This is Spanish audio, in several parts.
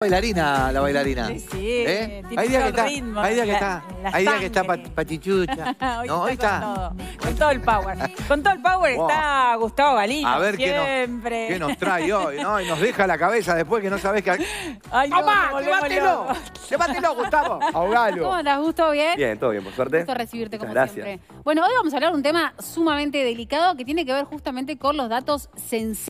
bailarina, la bailarina. Sí, sí. ¿Eh? hay día que está, hay día que está, hay que está patichucha. hoy no, hoy está. Con todo, el power. Con todo el power está Gustavo Galino. A ver Qué, nos, trae hoy, ¿no? Y nos deja la cabeza después que no sabés que. ¡Ay, ¡Mamá! ¡Levántelo, ¡Levátelo! Gustavo! ¡Ahogalo! ¿Cómo andas, Gusto? ¿Bien? Bien, todo bien, por suerte. Gusto recibirte como Gracias. siempre. Bueno, hoy vamos a hablar de un tema sumamente delicado que tiene que ver justamente con los datos sensibles.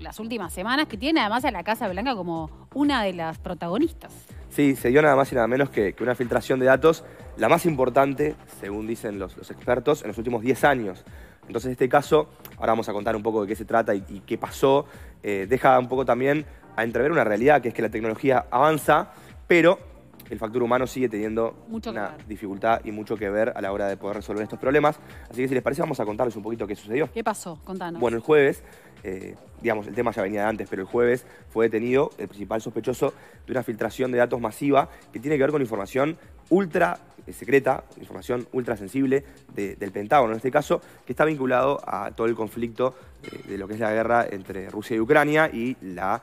las últimas semanas, que tiene además a la Casa Blanca como una de las protagonistas. Sí, se dio nada más y nada menos que, una filtración de datos, la más importante, según dicen los, expertos, en los últimos 10 años. Entonces, este caso, ahora vamos a contar un poco de qué se trata y, qué pasó, eh, deja un poco también a entrever una realidad, que es que la tecnología avanza, pero el factor humano sigue teniendo una dificultad y mucho que ver a la hora de poder resolver estos problemas. Así que si les parece vamos a contarles un poquito qué sucedió. ¿Qué pasó? Contanos. Bueno, el jueves, eh, digamos, el tema ya venía de antes, pero el jueves fue detenido el principal sospechoso de una filtración de datos masiva que tiene que ver con información ultra eh, secreta, información ultra sensible del Pentágono en este caso, que está vinculado a todo el conflicto eh, de, lo que es la guerra entre Rusia y Ucrania y la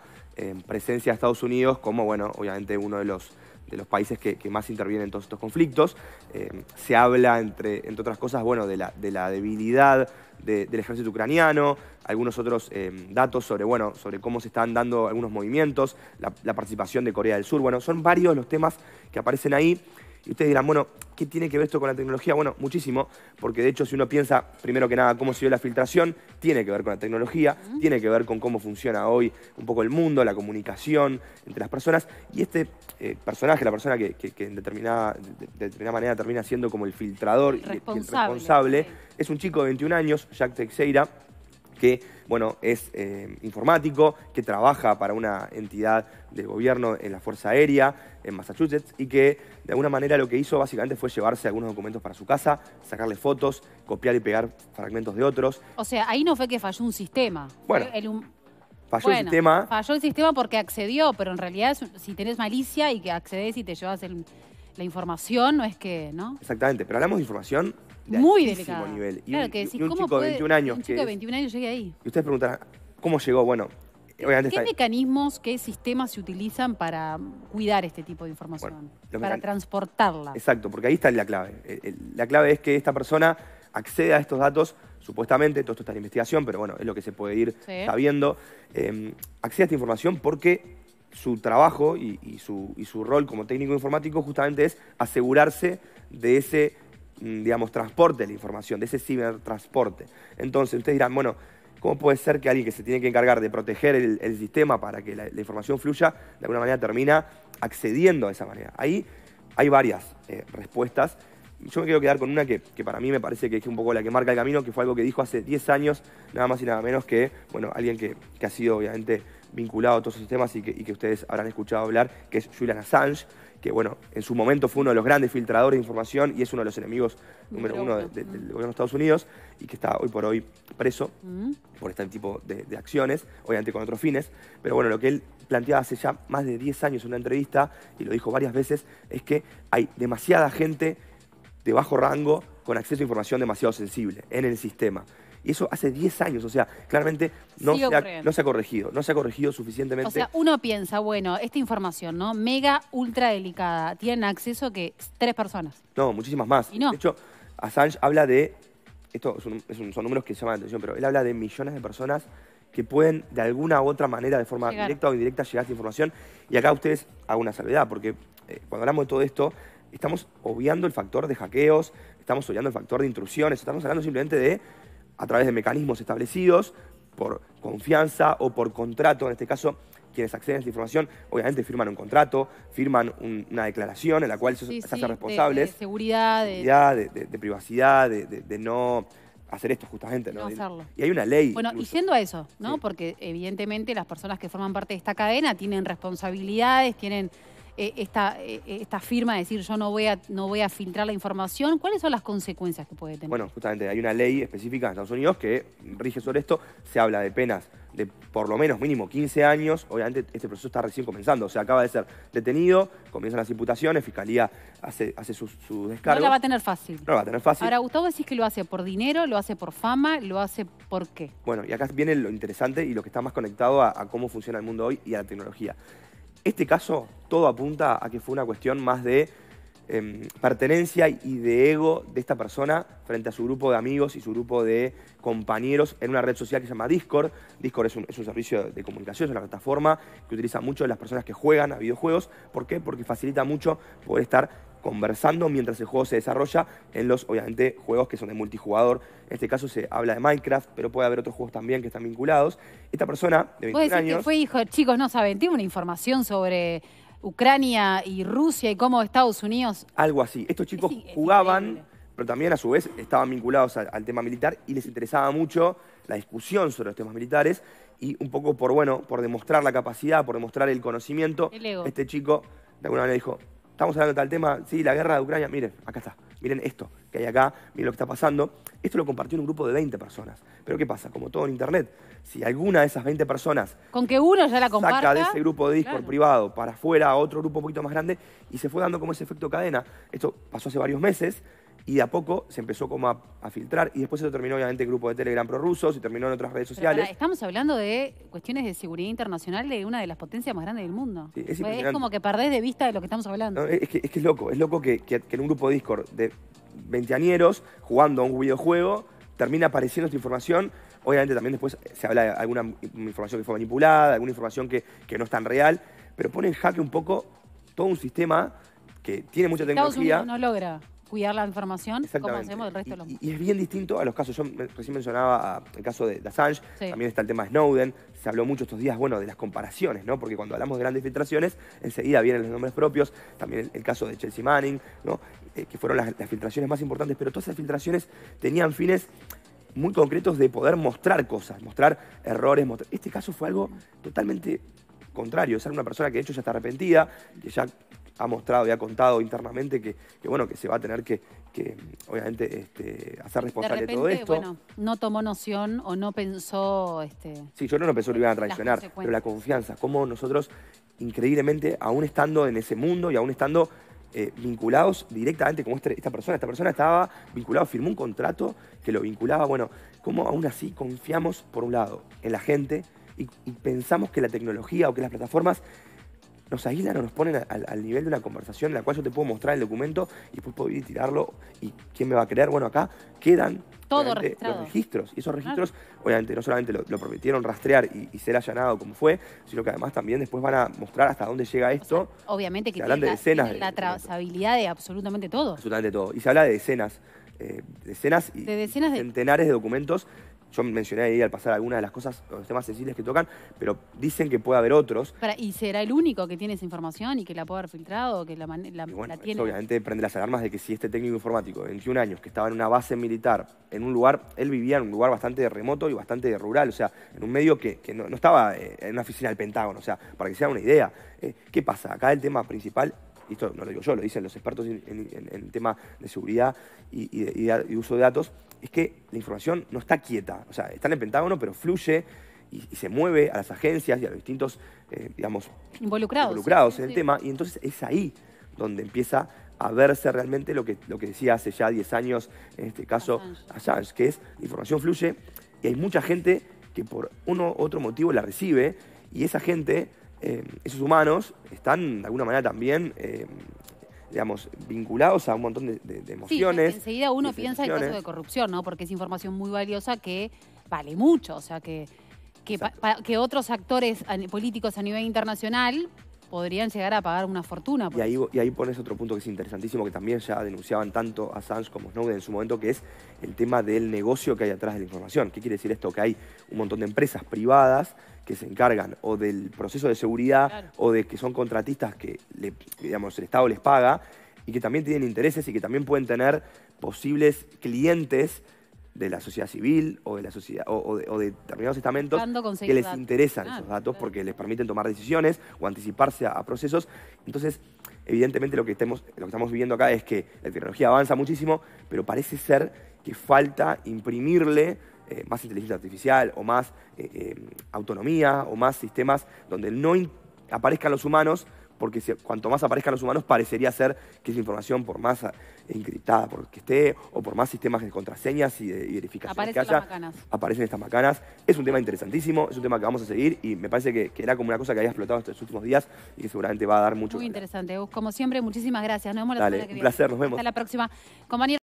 presencia de Estados Unidos como, bueno, obviamente uno de los de los países que, más intervienen en todos estos conflictos. Eh, se habla, entre, entre otras cosas, bueno, de la, de la debilidad del ejército ucraniano, algunos otros eh, datos sobre, bueno, sobre cómo se están dando algunos movimientos, la, la participación de Corea del Sur. Bueno, son varios los temas que aparecen ahí. Y ustedes dirán, bueno, ¿qué tiene que ver esto con la tecnología? Bueno, muchísimo, porque de hecho si uno piensa, primero que nada, cómo se dio la filtración, tiene que ver con la tecnología, tiene que ver con cómo funciona hoy un poco el mundo, la comunicación entre las personas, y este eh, personaje, la persona que, en determinada, determinada manera termina siendo como el filtrador responsable, y el responsable, es un chico de 21 años, Jack Teixeira, que bueno, es eh, informático, que trabaja para una entidad de gobierno en la Fuerza Aérea en Massachusetts y que de alguna manera lo que hizo básicamente fue llevarse algunos documentos para su casa, sacarle fotos, copiar y pegar fragmentos de otros. O sea, ahí no fue que falló un sistema. Bueno. Falló el sistema. Falló el sistema porque accedió, pero en realidad si tenés malicia y que accedes y te llevas la información, no es que, ¿no? Exactamente, pero hablamos de información muy delicado. claro, que decís, y un ¿cómo chico de 21 años. Un chico de 21 años llegue ahí. Y ustedes preguntarán, ¿cómo llegó? Bueno, ¿Qué mecanismos, qué sistemas se utilizan para cuidar este tipo de información? para transportarla. Exacto, porque ahí está la clave. La clave es que esta persona accede a estos datos, supuestamente, todo esto está en investigación, pero bueno, es lo que se puede ir sabiendo. Em, accede a esta información porque su trabajo su, y su rol como técnico informático justamente es asegurarse de ese Mm, digamos, transporte de la información, de ese cibertransporte. Entonces, ustedes dirán, bueno, ¿cómo puede ser que alguien que se tiene que encargar de proteger el, sistema para que la, información fluya, de alguna manera termina accediendo a esa manera? Ahí hay varias eh, respuestas. Yo me quiero quedar con una que, para mí me parece que es un poco la que marca el camino, que fue algo que dijo hace 10 años, nada más y nada menos que, bueno, alguien que, que ha sido obviamente vinculado a todos esos temas y que, ustedes habrán escuchado hablar, que es Julian Assange, que bueno, en su momento fue uno de los grandes filtradores de información y es uno de los enemigos número uno del mm. gobierno de Estados Unidos y que está hoy por hoy preso mm. por este tipo de, de, acciones, obviamente con otros fines, pero bueno, lo que él planteaba hace ya más de 10 años en una entrevista y lo dijo varias veces, es que hay demasiada gente de bajo rango con acceso a información demasiado sensible en el sistema. Y eso hace 10 años, o sea, claramente no, se ha, no se ha corregido, no se ha corregido suficientemente. O sea, uno piensa, bueno, esta información, ¿no? Mega, ultra delicada, tienen acceso que tres personas. No, muchísimas más. De hecho, Assange habla de, esto son, números que llaman la atención, pero él habla de millones de personas que pueden de alguna u otra manera, de forma directa o indirecta, llegar a esta información. Y acá ustedes hago una salvedad, porque eh, cuando hablamos de todo esto, estamos obviando el factor de hackeos, estamos obviando el factor de intrusiones, estamos hablando simplemente de a través de mecanismos establecidos por confianza o por contrato, en este caso quienes acceden a esta información, obviamente firman un contrato, firman una declaración en la cual se, hacen responsables. De, seguridad, de, de, privacidad, de, no hacer esto justamente. ¿no? Y hay una ley. Bueno, y yendo a eso, ¿no? Porque evidentemente las personas que forman parte de esta cadena tienen responsabilidades, tienen eh, eh, esta, firma de decir yo no voy, a, no voy a filtrar la información? ¿Cuáles son las consecuencias que puede tener? Bueno, justamente hay una ley específica en Estados Unidos que rige sobre esto. Se habla de penas de por lo menos mínimo 15 años. Obviamente este proceso está recién comenzando, o sea, acaba de ser detenido, comienzan las imputaciones, Fiscalía hace, hace su, su No la va a tener fácil. No la va a tener fácil. Ahora, Gustavo decís que lo hace por dinero, lo hace por fama, lo hace por qué. Bueno, y acá viene lo interesante y lo que está más conectado a cómo funciona el mundo hoy y a la tecnología. Este caso, todo apunta a que fue una cuestión más de em, pertenencia y de ego de esta persona frente a su grupo de amigos y su grupo de compañeros en una red social que se llama Discord. Discord es un, servicio de comunicación, es una plataforma que utiliza mucho las personas que juegan a videojuegos. ¿Por qué? Porque facilita mucho poder estar conversando mientras el juego se desarrolla en los, obviamente, juegos que son de multijugador. En este caso se habla de Minecraft, pero puede haber otros juegos también que están vinculados. Esta persona de 21 años... Que fue hijo, chicos, no saben, tiene una información sobre Ucrania y Rusia y cómo Estados Unidos... Algo así. Estos chicos jugaban, pero también a su vez estaban vinculados al, tema militar y les interesaba mucho la discusión sobre los temas militares y un poco por, bueno, por demostrar la capacidad, por demostrar el conocimiento, este chico de alguna manera dijo, estamos hablando de tal tema, sí, la guerra de Ucrania, miren, acá está, miren esto que hay acá, miren lo que está pasando. Esto lo compartió en un grupo de 20 personas. Pero ¿qué pasa? Como todo en Internet, si alguna de esas 20 personas... Con que uno ya la comparta... Saca de ese grupo de Discord privado para afuera a otro grupo un poquito más grande y se fue dando como ese efecto cadena. Esto pasó hace varios meses y de a poco se empezó como a, filtrar. Y después eso terminó obviamente en grupo de Telegram prorrusos y terminó en otras redes sociales. estamos hablando de cuestiones de seguridad internacional de una de las potencias más grandes del mundo. es pues, como que perdés de vista de lo que estamos hablando. es, que, es loco, es loco que, en un grupo de Discord de añeros, jugando a un videojuego termina apareciendo esta información. Obviamente también después se habla de alguna información que fue manipulada, alguna información que, no es tan real, pero pone en jaque un poco todo un sistema que tiene mucha tecnología. no logra cuidar la información, como hacemos el resto y, de los Y es bien distinto a los casos, yo mm, recién mencionaba ah, el caso de, Assange, también está el tema de Snowden, se habló mucho estos días, bueno, de las comparaciones, ¿no? Porque cuando hablamos de grandes filtraciones, enseguida vienen los nombres propios, también el, caso de Chelsea Manning, ¿no? Eh, que fueron las, filtraciones más importantes, pero todas esas filtraciones tenían fines muy concretos de poder mostrar cosas, mostrar errores. Este caso fue algo totalmente contrario. Es una persona que de hecho ya está arrepentida, que ya ha mostrado y ha contado internamente que, bueno, que se va a tener que, obviamente, este, hacer responsable de, todo esto. Bueno, no tomó noción o no pensó. Este, sí, yo no, lo pensó que lo iban a traicionar, pero la confianza, como nosotros, increíblemente, aún estando en ese mundo y aún estando eh, vinculados directamente con este, esta persona. Esta persona estaba vinculada, firmó un contrato que lo vinculaba. Bueno, ¿cómo aún así confiamos, por un lado, en la gente y pensamos que la tecnología o que las plataformas nos aíslan o nos ponen al, nivel de una conversación en la cual yo te puedo mostrar el documento y después puedo ir y tirarlo y quién me va a creer. Bueno, acá quedan todos los registros. Y esos registros, obviamente, no solamente lo, prometieron rastrear y, ser allanado como fue, sino que además también después van a mostrar hasta dónde llega esto. obviamente que se de la, la trazabilidad de absolutamente todo. Absolutamente todo. Y se habla de decenas. Eh, decenas y centenares de documentos yo mencioné ahí al pasar algunas de las cosas, los temas sensibles que tocan, pero dicen que puede haber otros. ¿Y será el único que tiene esa información y que la puede haber filtrado? Que la, tiene? obviamente prende las alarmas de que si este técnico informático, 21 años, que estaba en una base militar, en un lugar, él vivía en un lugar bastante remoto y bastante rural, o sea, en un medio que, no, estaba eh, en una oficina del Pentágono, o sea, para que se haga una idea. Eh, ¿Qué pasa? Acá el tema principal y esto no lo digo yo, lo dicen los expertos en, en, tema de seguridad y, uso de datos, es que la información no está quieta. O sea, está en el Pentágono, pero fluye y, se mueve a las agencias y a los distintos, eh, digamos, involucrados, involucrados en el tema. Y entonces es ahí donde empieza a verse realmente lo que, lo que decía hace ya 10 años, en este caso Assange, que es la información fluye y hay mucha gente que por uno u otro motivo la recibe y esa gente eh, esos humanos están de alguna manera también, eh, digamos, vinculados a un montón de, emociones. Sí, enseguida uno piensa en caso de corrupción, ¿no? Porque es información muy valiosa que vale mucho, o sea que... que otros actores políticos a nivel internacional podrían llegar a pagar una fortuna. y, ahí, y ahí pones otro punto que es interesantísimo, que también ya denunciaban tanto a Assange como Snowden en su momento, que es el tema del negocio que hay atrás de la información. ¿Qué quiere decir esto? Que hay un montón de empresas privadas que se encargan o del proceso de seguridad o de que son contratistas que digamos, el Estado les paga y que también tienen intereses y que también pueden tener posibles clientes de la sociedad civil o de la sociedad o, de, determinados estamentos que les interesan esos datos porque les permiten tomar decisiones o anticiparse a, procesos. Entonces, evidentemente lo que, estemos, lo que estamos viviendo acá es que la tecnología avanza muchísimo, pero parece ser que falta imprimirle eh, más inteligencia artificial o más eh, eh, autonomía o más sistemas donde no aparezcan los humanos porque cuanto más aparezcan los humanos, parecería ser que esa información, por más ah, encriptada que esté, o por más sistemas de contraseñas y de verificación aparecen que haya, aparecen estas macanas. Es un tema interesantísimo, es un tema que vamos a seguir y me parece que, era como una cosa que había explotado estos últimos días y que seguramente va a dar mucho. Muy interesante, Como siempre, muchísimas gracias. Nos vemos la Un placer, nos vemos. Hasta la próxima.